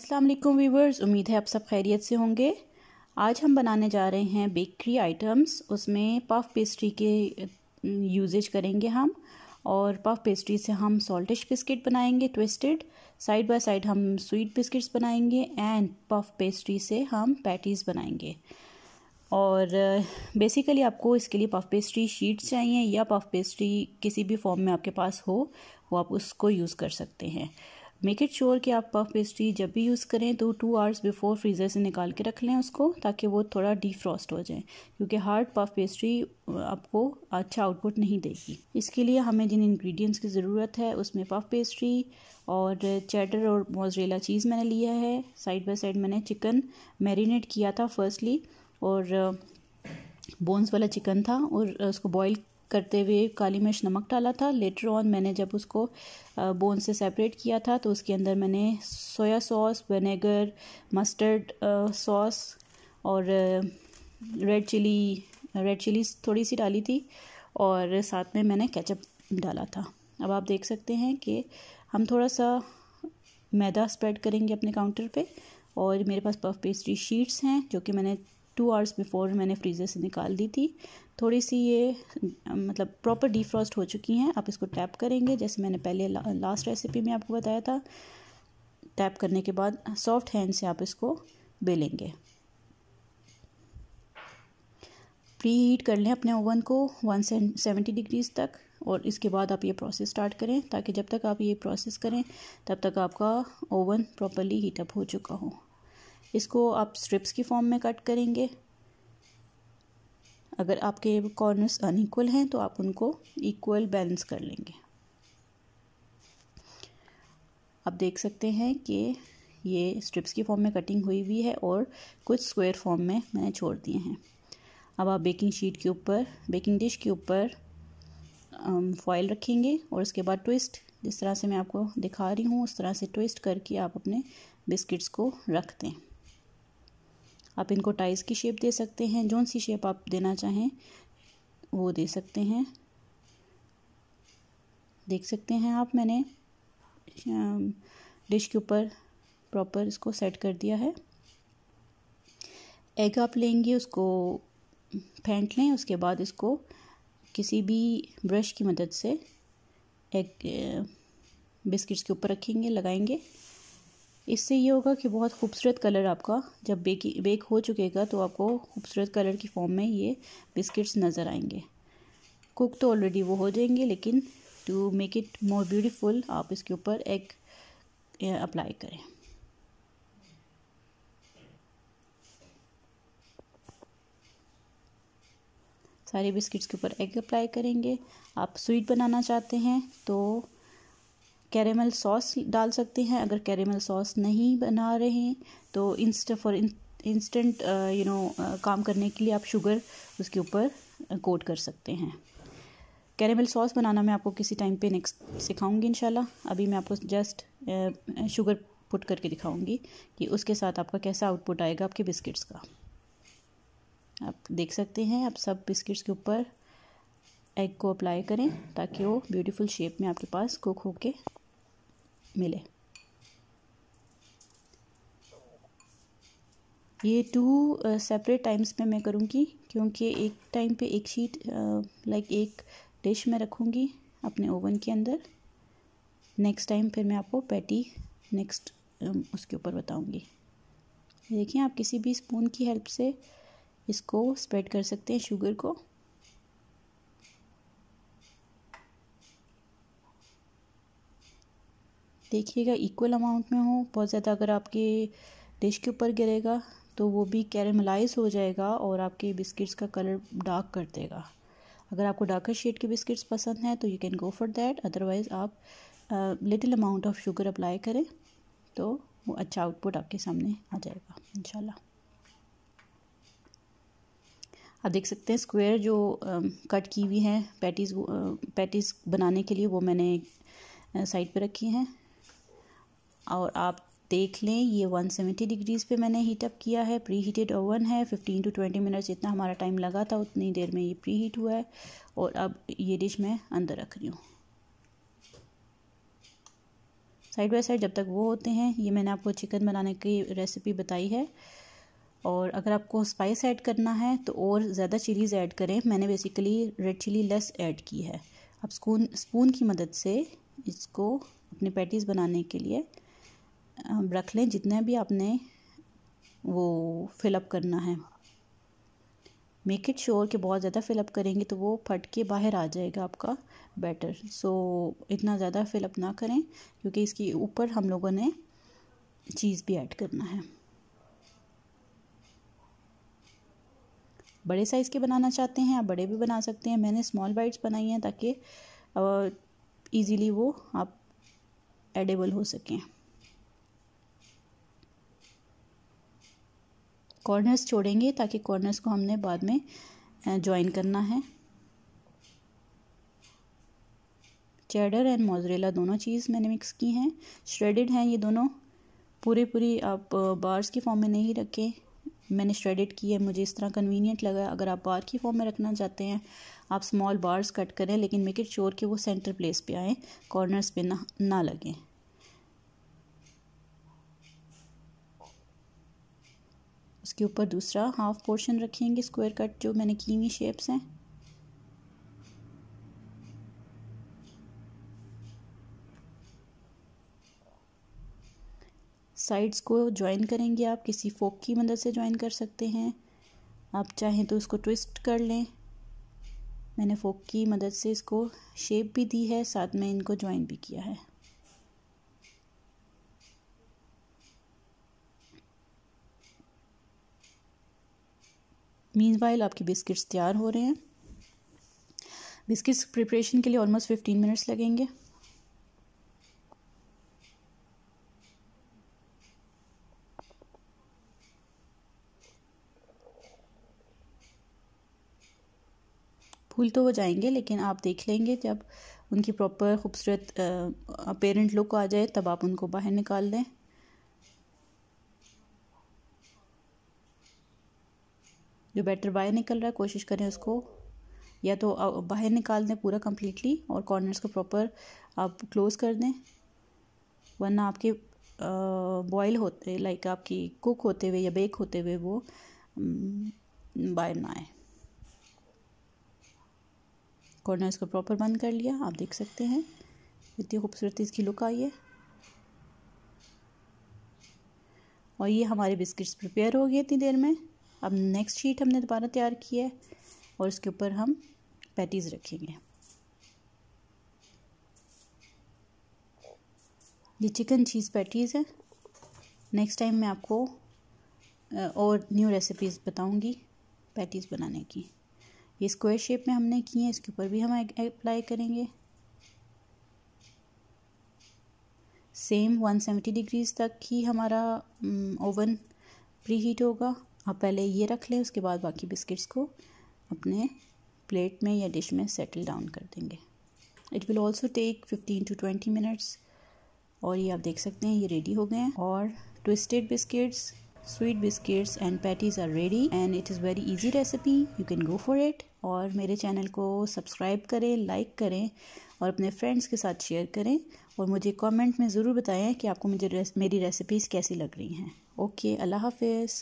अस्सलाम वालेकुम वीवर्स उम्मीद है आप सब खैरियत से होंगे आज हम बनाने जा रहे हैं बेकरी आइटम्स उसमें पफ पेस्ट्री के यूजेज करेंगे हम और पफ पेस्ट्री से हम सॉल्टिश बिस्किट बनाएंगे ट्विस्टेड साइड बाय साइड हम स्वीट बिस्किट्स बनाएंगे एंड पफ पेस्ट्री से हम पैटीज़ बनाएंगे और बेसिकली आपको इसके लिए पफ पेस्ट्री शीट्स चाहिए या पफ पेस्ट्री किसी भी फॉर्म में आपके पास हो वो आप उसको यूज़ कर सकते हैं मेक इट श्योर कि आप पफ पेस्ट्री जब भी यूज़ करें तो टू आवर्स बिफोर फ्रीज़र से निकाल के रख लें उसको ताकि वो थोड़ा डिफ्रॉस्ट हो जाए क्योंकि हार्ड पफ पेस्ट्री आपको अच्छा आउटपुट नहीं देगी इसके लिए हमें जिन इंग्रेडिएंट्स की ज़रूरत है उसमें पफ पेस्ट्री और चैटर और मोजरेला चीज़ मैंने लिया है साइड बाई साइड मैंने चिकन मैरिनेट किया था फर्स्टली और बोन्स वाला चिकन था और उसको बॉयल करते हुए काली मिर्च नमक डाला था लेटर ऑन मैंने जब उसको बोन से सेपरेट किया था तो उसके अंदर मैंने soya sauce vinegar mustard sauce और रेड चिली रेड चिली थोड़ी सी डाली थी और साथ में मैंने केचप डाला था अब आप देख सकते हैं कि हम थोड़ा सा मैदा स्प्रेड करेंगे अपने काउंटर पे और मेरे पास पफ पेस्ट्री शीट्स हैं जो कि मैंने टू आवर्स बिफोर मैंने फ्रीज़र से निकाल दी थी थोड़ी सी ये मतलब प्रॉपर डिफ्रॉस्ट हो चुकी हैं आप इसको टैप करेंगे जैसे मैंने पहले ला, लास्ट रेसिपी में आपको बताया था टैप करने के बाद सॉफ्ट हैंड से आप इसको बेलेंगे प्री हीट कर लें अपने ओवन को वन सेवेंटी डिग्रीज़ तक और इसके बाद आप ये प्रोसेस स्टार्ट करें ताकि जब तक आप ये प्रोसेस करें तब तक आपका ओवन प्रॉपरली हीटअप हो चुका हो इसको आप स्ट्रिप्स की फॉर्म में कट करेंगे अगर आपके कॉर्नर्स अनइक्वल हैं तो आप उनको इक्वल बैलेंस कर लेंगे आप देख सकते हैं कि ये स्ट्रिप्स की फॉर्म में कटिंग हुई हुई है और कुछ स्क्वायर फॉर्म में मैंने छोड़ दिए हैं अब आप बेकिंग शीट के ऊपर बेकिंग डिश के ऊपर फॉइल um, रखेंगे और उसके बाद ट्विस्ट जिस तरह से मैं आपको दिखा रही हूँ उस तरह से ट्विस्ट करके आप अपने बिस्किट्स को रख दें आप इनको टाइज की शेप दे सकते हैं जौन सी शेप आप देना चाहें वो दे सकते हैं देख सकते हैं आप मैंने डिश के ऊपर प्रॉपर इसको सेट कर दिया है एग आप लेंगे उसको फेंट लें उसके बाद इसको किसी भी ब्रश की मदद से एग बिस्किट्स के ऊपर रखेंगे लगाएंगे इससे ये होगा कि बहुत खूबसूरत कलर आपका जब बेक बेक हो चुकेगा तो आपको खूबसूरत कलर की फॉर्म में ये बिस्किट्स नज़र आएंगे कुक तो ऑलरेडी वो हो जाएंगे लेकिन to make it more beautiful आप इसके ऊपर एग अप्लाई करें सारे बिस्किट्स के ऊपर एग अप्लाई करेंगे आप स्वीट बनाना चाहते हैं तो कैरेमल सॉस डाल सकते हैं अगर कैरेमल सॉस नहीं बना रहे हैं तो इंस्ट फॉर इंस्टेंट यू नो काम करने के लिए आप शुगर उसके ऊपर कोट uh, कर सकते हैं कैरेमल सॉस बनाना मैं आपको किसी टाइम पे नेक्स्ट सिखाऊंगी इंशाल्लाह अभी मैं आपको जस्ट शुगर पुट करके दिखाऊंगी कि उसके साथ आपका कैसा आउटपुट आएगा आपके बिस्किट्स का आप देख सकते हैं आप सब बिस्किट्स के ऊपर एग को अप्लाई करें ताकि वो ब्यूटीफुल शेप में आपके पास कुक होके मिले ये टू सेपरेट टाइम्स में मैं करूँगी क्योंकि एक टाइम पे एक शीट लाइक एक डिश में रखूँगी अपने ओवन के अंदर नेक्स्ट टाइम फिर मैं आपको पैटी नेक्स्ट उसके ऊपर बताऊँगी देखिए आप किसी भी स्पून की हेल्प से इसको स्प्रेड कर सकते हैं शुगर को देखिएगा इक्वल अमाउंट में हो बहुत ज़्यादा अगर आपके डिश के ऊपर गिरेगा तो वो भी कैरमलाइज हो जाएगा और आपके बिस्किट्स का कलर डार्क कर देगा अगर आपको डार्कर शेड के बिस्किट्स पसंद हैं तो you can go for that otherwise आप little amount of sugar apply करें तो वो अच्छा आउटपुट आपके सामने आ जाएगा इंशाल्लाह आप देख सकते हैं स्क्वायर जो आ, कट की हुई है पैटीज़ पैटीज़ बनाने के लिए वो मैंने साइड पे रखी हैं और आप देख लें ये 170 डिग्रीज़ पर मैंने हीटअप किया है प्री हीटेड ओवन है 15 टू 20 मिनट्स जितना हमारा टाइम लगा था उतनी देर में ये प्री हीट हुआ है और अब ये डिश मैं अंदर रख रही हूँ साइड बाई साइड जब तक वो होते हैं ये मैंने आपको चिकन बनाने की रेसिपी बताई है और अगर आपको स्पाइस ऐड करना है तो और ज़्यादा चिलीज़ ऐड करें मैंने basically red chilli less add की है आप स्पून स्पून की मदद से इसको अपने पैटीज़ बनाने के लिए रख लें जितने भी आपने वो फिलअप करना है मेक इट श्योर कि बहुत ज़्यादा फिलअप करेंगे तो वो फट के बाहर आ जाएगा आपका बैटर सो so, इतना ज़्यादा फिलअप ना करें क्योंकि इसके ऊपर हम लोगों ने चीज़ भी ऐड करना है बड़े साइज़ के बनाना चाहते हैं आप बड़े भी बना सकते हैं मैंने स्मॉल बाइट्स बनाई हैं ताकि ईज़िली वो आप एडेबल हो सकें कॉर्नर्स छोड़ेंगे ताकि कॉर्नर्स को हमने बाद में ज्वाइन करना है चेडर एंड मोजरेला दोनों चीज़ मैंने मिक्स की हैं श्रेडिड हैं ये दोनों पूरे पूरी आप बार्स की फॉर्म में नहीं रखें मैंने श्रेडिड की है मुझे इस तरह कन्वीनियंट लगा अगर आप बार की फॉर्म में रखना चाहते हैं आप स्मॉल बार्स कट करें लेकिन मेक इट श्योर कि वो सेंटर प्लेस पे आएँ कॉर्नर्स पे ना ना लगें उसके ऊपर दूसरा हाफ पोर्शन रखेंगे स्क्वायर कट जो मैंने की हुई शेप्स हैं साइड्स को ज्वाइन करेंगे आप किसी फोक की मदद से ज्वाइन कर सकते हैं आप चाहें तो इसको ट्विस्ट कर लें मैंने फोक की मदद से इसको शेप भी दी है साथ में इनको ज्वाइन भी किया है मीन आपके बिस्किट्स तैयार हो रहे हैं बिस्किट्स प्रिपरेशन के लिए ऑलमोस्ट फिफ्टीन मिनट्स लगेंगे फूल तो हो जाएंगे लेकिन आप देख लेंगे जब उनकी प्रॉपर खूबसूरत अपेरेंट लुक आ जाए तब आप उनको बाहर निकाल दें जो बैटर बाहर निकल रहा है कोशिश करें उसको या तो बाहर निकाल दें पूरा कम्प्लीटली और कॉर्नर्स को प्रॉपर आप क्लोज़ कर दें वरना आपके बॉयल होते लाइक आपकी कुक होते हुए या बेक होते हुए वो बाहर ना आए कॉर्नर्स को प्रॉपर बंद कर लिया आप देख सकते हैं इतनी खूबसूरती इसकी लुक आई है और ये हमारे बिस्किट्स प्रिपेयर हो गए इतनी देर में अब नेक्स्ट शीट हमने दोबारा तैयार की है और इसके ऊपर हम पैटीज़ रखेंगे ये चिकन चीज़ पैटीज़ है नेक्स्ट टाइम मैं आपको और न्यू रेसिपीज़ बताऊंगी पैटीज़ बनाने की ये स्क्वायर शेप में हमने की है इसके ऊपर भी हम अप्लाई करेंगे सेम 170 डिग्रीज़ तक ही हमारा ओवन प्री हीट होगा आप पहले ये रख लें उसके बाद बाकी बिस्किट्स को अपने प्लेट में या डिश में सेटल डाउन कर देंगे it will also take fifteen to twenty minutes और ये आप देख सकते हैं ये रेडी हो गए हैं और twisted biscuits sweet biscuits and patties are ready and it is very easy recipe you can go for it और मेरे चैनल को सब्सक्राइब करें लाइक करें और अपने फ्रेंड्स के साथ शेयर करें और मुझे कमेंट में ज़रूर बताएं कि आपको मुझे रेस, मेरी रेसिपीज़ कैसी लग रही हैं ओके अल्लाह हाफिज़